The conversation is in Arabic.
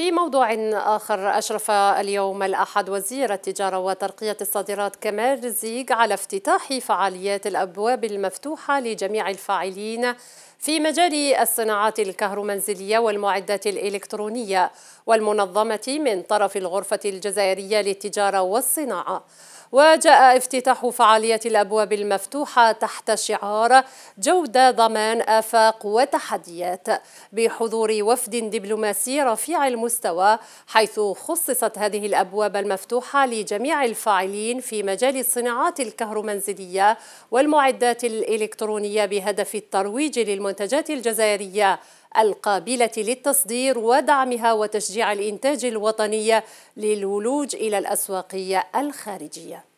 في موضوع آخر أشرف اليوم الأحد وزير التجارة وترقية الصادرات كمال رزيق على افتتاح فعاليات الأبواب المفتوحة لجميع الفاعلين في مجال الصناعات الكهرومنزلية والمعدات الإلكترونية والمنظمة من طرف الغرفة الجزائرية للتجارة والصناعة وجاء افتتاح فعالية الأبواب المفتوحة تحت شعار جودة ضمان آفاق وتحديات بحضور وفد دبلوماسي رفيع المستوى حيث خصصت هذه الأبواب المفتوحة لجميع الفاعلين في مجال الصناعات الكهرومنزلية والمعدات الإلكترونية بهدف الترويج للمنتجات الجزائرية القابلة للتصدير ودعمها وتشجيع الإنتاج الوطني للولوج إلى الأسواق الخارجية